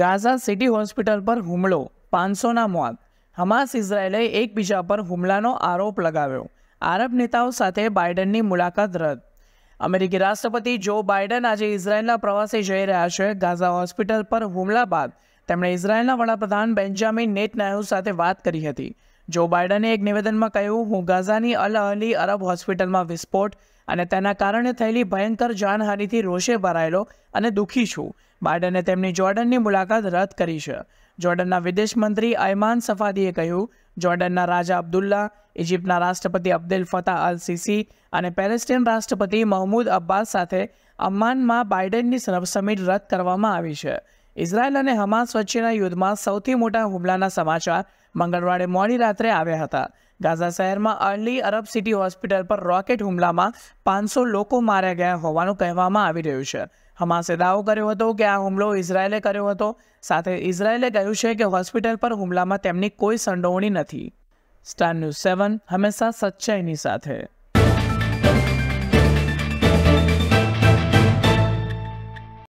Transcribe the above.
Gaza city hospital પર હુમલો પાંચસોના મોત હમાસ ઇઝરાયેલે એકબીજા પર હુમલાનો આરોપ લગાવ્યો આરબ નેતાઓ સાથે બાઇડનની મુલાકાત રદ અમેરિકી રાષ્ટ્રપતિ જો બાઇડન આજે ઇઝરાયેલના પ્રવાસે જઈ રહ્યા છે ગાઝા હોસ્પિટલ પર હુમલા બાદ તેમણે ઇઝરાયેલના વડાપ્રધાન બેન્જામિન નેટનાયુ સાથે વાત કરી હતી જો બાઇડને એક નિવેદનમાં કહ્યું હું ગાઝાની અલ અલી અરબ હોસ્પિટલમાં વિસ્ફોટ અને તેના કારણે થયેલી ભયંકર જાનહાનિથી રોષે ભરાયેલો અને દુઃખી છું બાઇડને તેમની જોર્ડનની મુલાકાત રદ કરી છે જોર્ડનના વિદેશ મંત્રી અયમાન સફાદીએ કહ્યું જોર્ડનના રાજા અબ્દુલ્લા ઇજિપ્તના રાષ્ટ્રપતિ અબ્દેલ ફતા અલ સીસી અને પેલેસ્ટીન રાષ્ટ્રપતિ મહમૂદ અબ્બાસ સાથે અમ્માનમાં બાઇડનની સમિટ રદ કરવામાં આવી છે ઇઝરાયલ અને હમાસ વચ્ચેના યુદ્ધમાં સૌથી મોટા હુમલાના સમાચાર મંગળવારે મોડી રાત્રે આવ્યા હતા ગાઝા શહેરમાં અર્લી અરબ સિટી હોસ્પિટલ પર રોકેટ હુમલામાં પાંચસો લોકો માર્યા ગયા હોવાનું કહેવામાં આવી રહ્યું છે હમાસે દાવો કર્યો હતો કે આ હુમલો ઇઝરાયેલે કર્યો હતો સાથે ઇઝરાયેલે કહ્યું છે કે હોસ્પિટલ પર હુમલામાં તેમની કોઈ સંડોવણી નથી સ્ટાર ન્યૂઝ સેવન હંમેશા સચ્ચાઈની સાથે